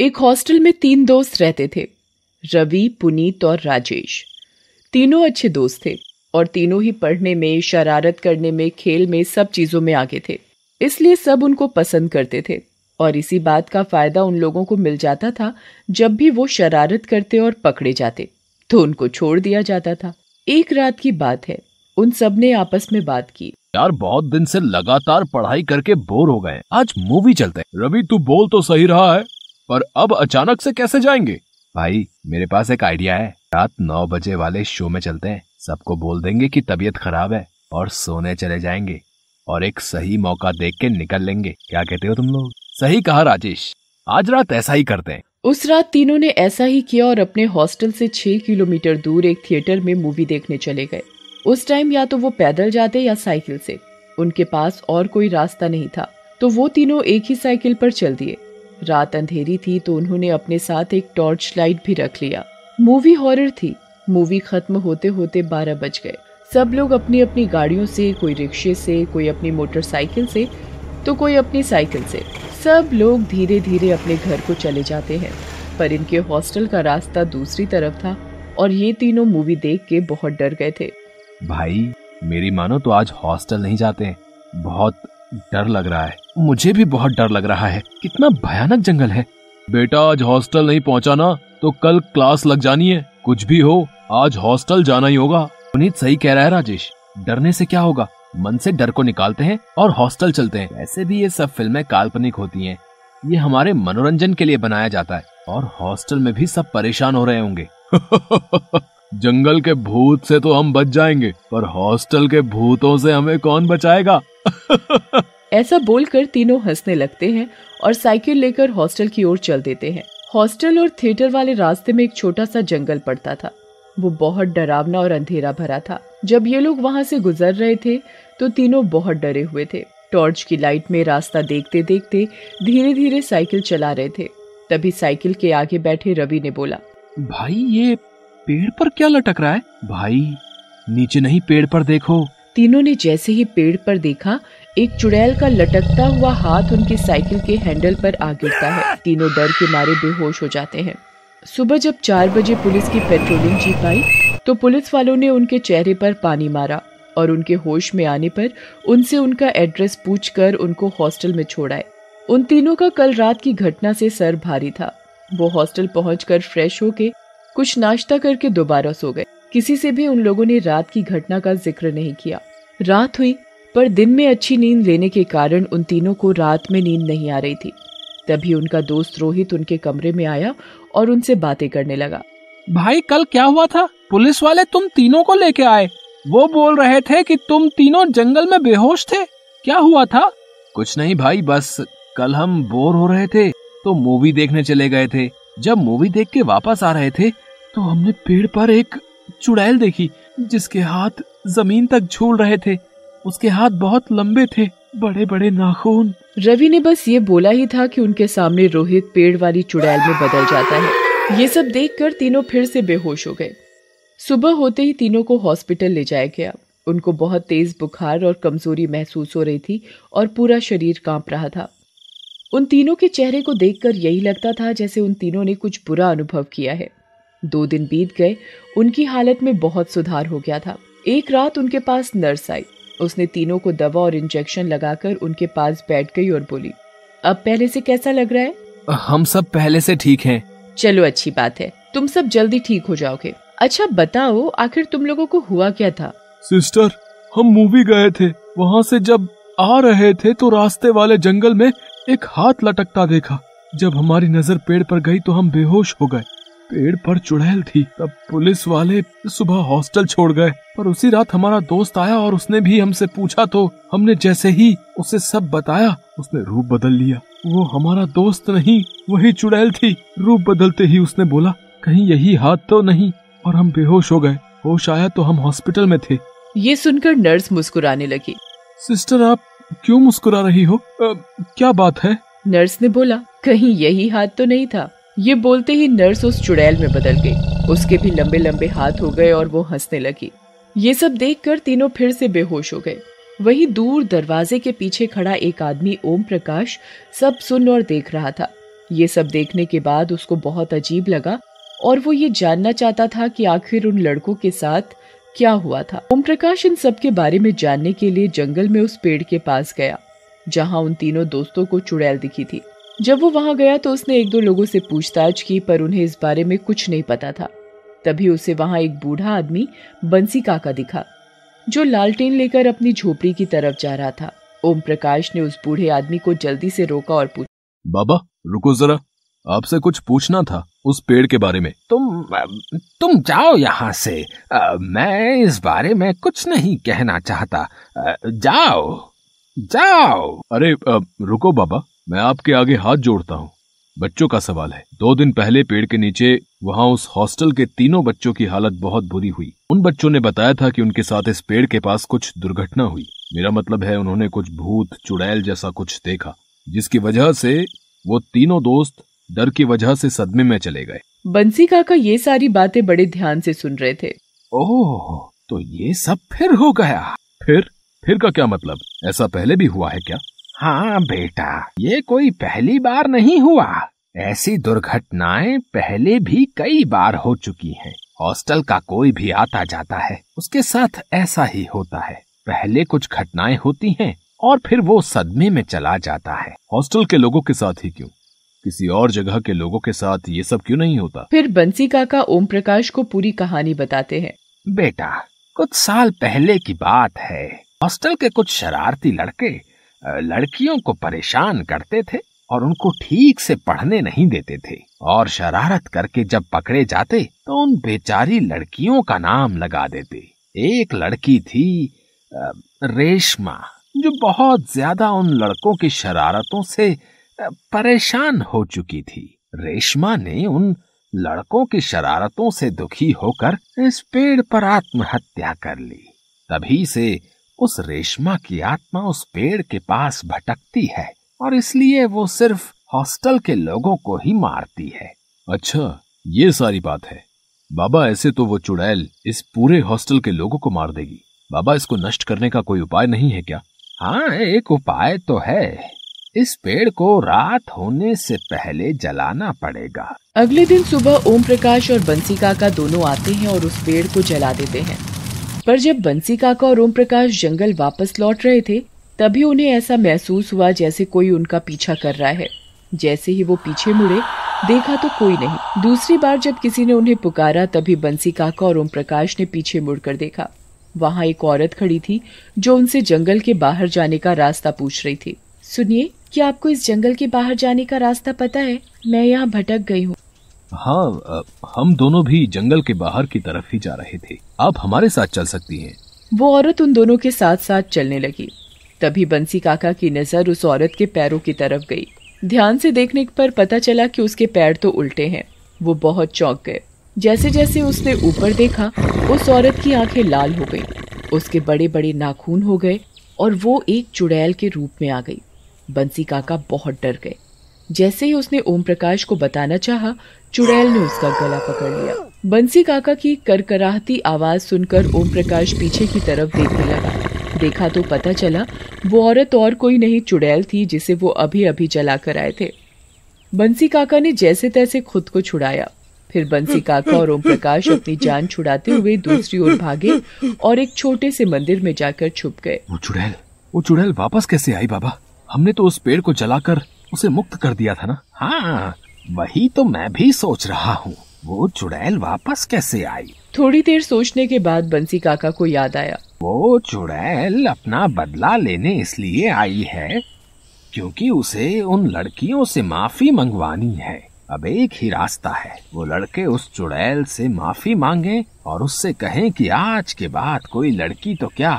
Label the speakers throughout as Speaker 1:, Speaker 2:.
Speaker 1: एक हॉस्टल में तीन दोस्त रहते थे रवि पुनीत और राजेश तीनों अच्छे दोस्त थे और तीनों ही पढ़ने में शरारत करने में खेल में सब चीज़ों में आगे थे इसलिए सब उनको पसंद करते थे और इसी बात का फायदा उन लोगों को मिल जाता था जब भी वो शरारत करते और पकड़े जाते तो उनको छोड़ दिया जाता था एक रात की बात है उन सब ने आपस में बात की यार
Speaker 2: बहुत दिन से लगातार पढ़ाई करके बोर हो गए आज मूवी चलते रवि तू बोल तो सही रहा है पर अब अचानक से कैसे जाएंगे भाई मेरे पास एक आइडिया है रात नौ बजे वाले शो में चलते हैं सबको बोल देंगे कि तबीयत खराब है और सोने चले जाएंगे और एक सही मौका देख के निकल लेंगे क्या कहते हो तुम लोग सही कहा राजेश आज रात ऐसा ही करते हैं
Speaker 1: उस रात तीनों ने ऐसा ही किया और अपने हॉस्टल से छह किलोमीटर दूर एक थिएटर में मूवी देखने चले गए उस टाइम या तो वो पैदल जाते या साइकिल से उनके पास और कोई रास्ता नहीं था तो वो तीनों एक ही साइकिल पर चल दिए रात अंधेरी थी तो उन्होंने अपने साथ एक टॉर्च लाइट भी रख लिया मूवी हॉरर थी मूवी खत्म होते होते बारह बज गए सब लोग अपनी अपनी गाड़ियों से कोई रिक्शे से कोई अपनी मोटरसाइकिल से तो कोई अपनी साइकिल से सब लोग धीरे धीरे अपने घर को चले जाते हैं पर इनके हॉस्टल का रास्ता दूसरी तरफ था और ये तीनों मूवी देख के बहुत डर गए थे
Speaker 2: भाई मेरी मानो तो आज हॉस्टल नहीं जाते बहुत डर लग रहा है मुझे भी बहुत डर लग रहा है कितना भयानक जंगल है बेटा आज हॉस्टल नहीं पहुँचा ना तो कल क्लास लग जानी है कुछ भी हो आज हॉस्टल जाना ही होगा पुनीत सही कह रहा है राजेश डरने से क्या होगा मन से डर को निकालते हैं और हॉस्टल चलते हैं ऐसे भी ये सब फिल्में काल्पनिक होती हैं ये हमारे मनोरंजन के लिए बनाया जाता है और हॉस्टल में भी सब परेशान हो रहे होंगे जंगल के भूत से तो हम बच जाएंगे पर हॉस्टल के भूतों से हमें कौन बचाएगा
Speaker 1: ऐसा बोलकर तीनों हंसने लगते हैं और साइकिल लेकर हॉस्टल की ओर चल देते हैं हॉस्टल और थिएटर वाले रास्ते में एक छोटा सा जंगल पड़ता था वो बहुत डरावना और अंधेरा भरा था जब ये लोग वहाँ से गुजर रहे थे तो तीनों बहुत डरे हुए थे टॉर्च की लाइट में रास्ता देखते देखते धीरे धीरे साइकिल चला रहे थे तभी साइकिल के आगे बैठे रवि ने बोला
Speaker 2: भाई ये पेड़ पर क्या लटक रहा है भाई नीचे नहीं पेड़ पर देखो
Speaker 1: तीनों ने जैसे ही पेड़ पर देखा एक चुड़ैल का लटकता हुआ हाथ उनकी साइकिल के हैंडल पर आ गिरता है तीनों डर के मारे बेहोश हो जाते हैं सुबह जब चार बजे पुलिस की पेट्रोलिंग जीप आई तो पुलिस वालों ने उनके चेहरे पर पानी मारा और उनके होश में आने पर उनसे उनका एड्रेस पूछकर उनको हॉस्टल में छोड़ाए उन तीनों का कल रात की घटना से सर भारी था वो हॉस्टल पहुंचकर फ्रेश होके कुछ नाश्ता करके दोबारा सो गए किसी से भी उन लोगों ने रात की घटना का जिक्र नहीं किया रात हुई पर दिन में अच्छी नींद लेने के कारण उन तीनों को रात में नींद नहीं आ रही थी तभी उनका दोस्त रोहित उनके कमरे में आया और उनसे बातें करने लगा
Speaker 2: भाई कल क्या हुआ था पुलिस वाले तुम तीनों को लेके आए वो बोल रहे थे कि तुम तीनों जंगल में बेहोश थे क्या हुआ था कुछ नहीं भाई बस कल हम बोर हो रहे थे तो मूवी देखने चले गए थे जब मूवी देख के वापस आ रहे थे तो हमने पेड़ पर एक चुड़ैल देखी जिसके हाथ जमीन तक झूल रहे थे उसके हाथ बहुत
Speaker 1: लंबे थे बड़े बड़े नाखून रवि ने बस ये बोला ही था कि उनके सामने रोहित पेड़ वाली चुड़ैल में बदल जाता है ये सब कर तीनों फिर से बेहोश हो गए सुबह होते ही तीनों को हॉस्पिटल ले जाया गया उनको बहुत तेज बुखार और कमजोरी महसूस हो रही थी और पूरा शरीर कांप रहा था उन तीनों के चेहरे को देखकर यही लगता था जैसे उन तीनों ने कुछ बुरा अनुभव किया है दो दिन बीत गए उनकी हालत में बहुत सुधार हो गया था एक रात उनके पास नर्स आई उसने तीनों को दवा और इंजेक्शन लगाकर उनके पास बैठ गई और बोली अब पहले से कैसा लग रहा है
Speaker 2: हम सब पहले से ठीक हैं।
Speaker 1: चलो अच्छी बात है तुम सब जल्दी ठीक हो जाओगे अच्छा बताओ आखिर तुम लोगों को हुआ क्या था
Speaker 2: सिस्टर हम मूवी गए थे वहाँ से जब आ रहे थे तो रास्ते वाले जंगल में एक हाथ लटकता देखा जब हमारी नजर पेड़ पर गई तो हम बेहोश हो गए पेड़ पर चुड़ैल थी तब पुलिस वाले सुबह हॉस्टल छोड़ गए पर उसी रात हमारा दोस्त आया और उसने भी हमसे पूछा तो हमने जैसे ही उसे सब बताया उसने रूप बदल लिया वो हमारा दोस्त नहीं वही चुड़ैल थी रूप बदलते ही उसने बोला कहीं यही हाथ तो नहीं और हम बेहोश हो गए होश
Speaker 1: आया तो हम हॉस्पिटल में थे ये सुनकर नर्स मुस्कुराने लगी सिस्टर आप क्यों मुस्कुरा रही हो आ, क्या बात है नर्स ने बोला कहीं यही हाथ तो नहीं था ये बोलते ही नर्स उस चुड़ैल में बदल गई उसके भी लंबे लंबे हाथ हो गए और वो हंसने लगी ये सब देखकर तीनों फिर से बेहोश हो गए वही दूर दरवाजे के पीछे खड़ा एक आदमी ओम प्रकाश सब सुन और देख रहा था ये सब देखने के बाद उसको बहुत अजीब लगा और वो ये जानना चाहता था कि आखिर उन लड़कों के साथ क्या हुआ था ओम प्रकाश इन सब के बारे में जानने के लिए जंगल में उस पेड़ के पास गया जहां उन तीनों दोस्तों को चुड़ैल दिखी थी जब वो वहां गया तो उसने एक दो लोगों से पूछताछ की पर उन्हें इस बारे में कुछ नहीं पता था तभी उसे वहां एक बूढ़ा आदमी बंसी काका दिखा जो लालटेन लेकर अपनी झोपड़ी की तरफ जा रहा था ओम प्रकाश ने उस बूढ़े आदमी को जल्दी से रोका और पूछा बाबा
Speaker 2: रुको जरा आपसे कुछ पूछना था उस पेड़ के बारे में तुम तुम जाओ यहाँ से आ, मैं इस बारे में कुछ नहीं कहना चाहता आ, जाओ जाओ अरे आ, रुको बाबा मैं आपके आगे हाथ जोड़ता हूँ बच्चों का सवाल है दो दिन पहले पेड़ के नीचे वहाँ उस हॉस्टल के तीनों बच्चों की हालत बहुत बुरी हुई उन बच्चों ने बताया था कि उनके साथ इस पेड़ के पास कुछ दुर्घटना हुई मेरा मतलब है उन्होंने कुछ भूत चुड़ैल जैसा कुछ देखा जिसकी वजह से वो तीनों दोस्त डर की वजह से सदमे में चले गए
Speaker 1: बंसी काका ये सारी बातें बड़े ध्यान से सुन रहे थे
Speaker 2: ओह तो ये सब फिर हो गया फिर फिर का क्या मतलब ऐसा पहले भी हुआ है क्या हाँ बेटा ये कोई पहली बार नहीं हुआ ऐसी दुर्घटनाएं पहले भी कई बार हो चुकी हैं। हॉस्टल का कोई भी आता जाता है उसके साथ ऐसा ही होता है पहले कुछ घटनाएं होती हैं और फिर वो सदमे में चला जाता है हॉस्टल के लोगों के साथ ही क्यों किसी और जगह के लोगों के साथ ये सब क्यों नहीं होता
Speaker 1: फिर बंसी काका ओम प्रकाश को पूरी कहानी बताते हैं बेटा
Speaker 2: कुछ साल पहले की बात है हॉस्टल के कुछ शरारती लड़के लड़कियों को परेशान करते थे और उनको ठीक से पढ़ने नहीं देते थे और शरारत करके जब पकड़े जाते तो उन बेचारी लड़कियों का नाम लगा देते एक लड़की थी रेशमा जो बहुत ज्यादा उन लड़कों की शरारतों से परेशान हो चुकी थी रेशमा ने उन लड़कों की शरारतों से दुखी होकर इस पेड़ पर आत्महत्या कर ली तभी से उस रेशमा की आत्मा उस पेड़ के पास भटकती है और इसलिए वो सिर्फ हॉस्टल के लोगों को ही मारती है अच्छा ये सारी बात है बाबा ऐसे तो वो चुड़ैल इस पूरे हॉस्टल के लोगों को मार देगी बाबा इसको नष्ट करने का कोई उपाय नहीं है क्या हाँ एक उपाय तो है इस पेड़ को रात होने से पहले जलाना पड़ेगा
Speaker 1: अगले दिन सुबह ओम प्रकाश और बंसी काका दोनों आते हैं और उस पेड़ को जला देते हैं पर जब बंसी काका और ओम प्रकाश जंगल वापस लौट रहे थे तभी उन्हें ऐसा महसूस हुआ जैसे कोई उनका पीछा कर रहा है जैसे ही वो पीछे मुड़े देखा तो कोई नहीं दूसरी बार जब किसी ने उन्हें पुकारा तभी बंसी काका और ओम प्रकाश ने पीछे मुड़कर देखा वहाँ एक औरत खड़ी थी जो उनसे जंगल के बाहर जाने का रास्ता पूछ रही थी सुनिए क्या आपको इस जंगल के बाहर जाने का रास्ता पता है मैं यहाँ भटक गई हूँ
Speaker 2: हाँ हम दोनों भी जंगल के बाहर की तरफ ही जा रहे थे आप हमारे साथ चल सकती हैं
Speaker 1: वो औरत उन दोनों के साथ साथ चलने लगी तभी बंसी काका की नजर उस औरत के पैरों की तरफ गई ध्यान से देखने पर पता चला कि उसके पैर तो उल्टे हैं वो बहुत चौंक गए जैसे जैसे उसने ऊपर देखा उस औरत की आंखें लाल हो गयी उसके बड़े बड़े नाखून हो गए और वो एक चुड़ैल के रूप में आ गई बंसी काका बहुत डर गए जैसे ही उसने ओम प्रकाश को बताना चाहा चुड़ैल ने उसका गला पकड़ लिया बंसी काका की करकराहती आवाज सुनकर ओम प्रकाश पीछे की तरफ देखने लगा देखा तो पता चला वो औरत और कोई नहीं चुड़ैल थी जिसे वो अभी अभी जला कर आए थे बंसी काका ने जैसे तैसे खुद को छुड़ाया फिर बंसी काका और ओम प्रकाश अपनी जान छुड़ाते हुए दूसरी ओर भागे और एक छोटे से मंदिर में जाकर छुप गए वो चुड़ैल
Speaker 2: वो चुड़ैल वापस कैसे आई बाबा हमने तो उस पेड़ को जलाकर उसे मुक्त कर दिया था ना हाँ वही तो मैं भी सोच रहा हूँ वो चुड़ैल वापस कैसे आई
Speaker 1: थोड़ी देर सोचने के बाद बंसी काका को याद आया
Speaker 2: वो चुड़ैल अपना बदला लेने इसलिए आई है क्योंकि उसे उन लड़कियों से माफी मंगवानी है अब एक ही रास्ता है वो लड़के उस चुड़ैल से माफी मांगे और उससे कहें कि आज के बाद कोई लड़की तो क्या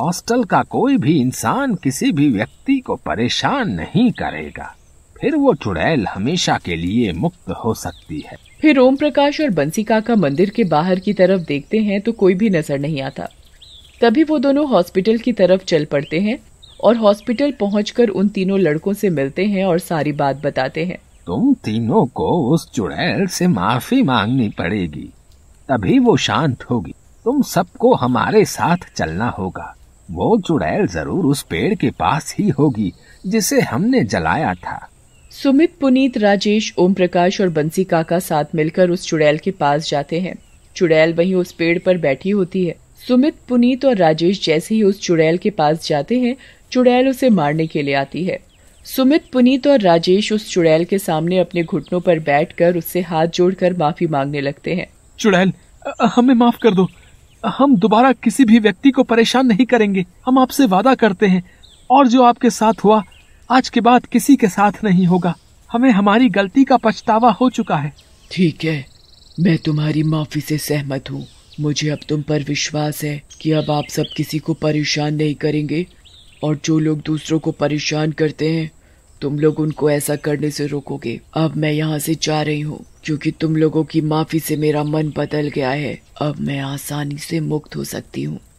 Speaker 2: हॉस्टल का कोई भी इंसान किसी भी व्यक्ति को परेशान नहीं करेगा फिर वो चुड़ैल हमेशा के लिए मुक्त हो सकती है
Speaker 1: फिर ओम प्रकाश और बंसी काका मंदिर के बाहर की तरफ देखते हैं तो कोई भी नजर नहीं आता तभी वो दोनों हॉस्पिटल की तरफ चल पड़ते हैं और हॉस्पिटल पहुंचकर उन तीनों लड़कों से मिलते हैं और सारी बात बताते हैं तुम
Speaker 2: तीनों को उस चुड़ैल से माफी मांगनी पड़ेगी तभी वो शांत होगी तुम सबको हमारे साथ चलना होगा वो चुड़ैल जरूर उस पेड़ के पास ही होगी जिसे हमने जलाया था
Speaker 1: सुमित पुनीत राजेश ओम प्रकाश और बंसी काका साथ मिलकर उस चुड़ैल के पास जाते हैं चुड़ैल वहीं उस पेड़ पर बैठी होती है सुमित पुनीत और राजेश जैसे ही उस चुड़ैल के पास जाते हैं चुड़ैल उसे मारने के लिए आती है सुमित पुनीत और राजेश उस चुड़ैल के सामने अपने घुटनों पर बैठकर उससे हाथ जोड़कर माफी मांगने लगते हैं चुड़ैल हमें माफ
Speaker 2: कर दो हम दोबारा किसी भी व्यक्ति को परेशान नहीं करेंगे हम आपसे वादा करते हैं और जो आपके साथ हुआ आज के बाद किसी के साथ नहीं होगा हमें हमारी गलती
Speaker 1: का पछतावा हो चुका है ठीक है मैं तुम्हारी माफी से सहमत हूँ मुझे अब तुम पर विश्वास है कि अब आप सब किसी को परेशान नहीं करेंगे और जो लोग दूसरों को परेशान करते हैं तुम लोग उनको ऐसा करने से रोकोगे अब मैं यहाँ से जा रही हूँ क्योंकि तुम लोगों की माफी से मेरा मन बदल गया है अब मैं आसानी से मुक्त हो सकती हूँ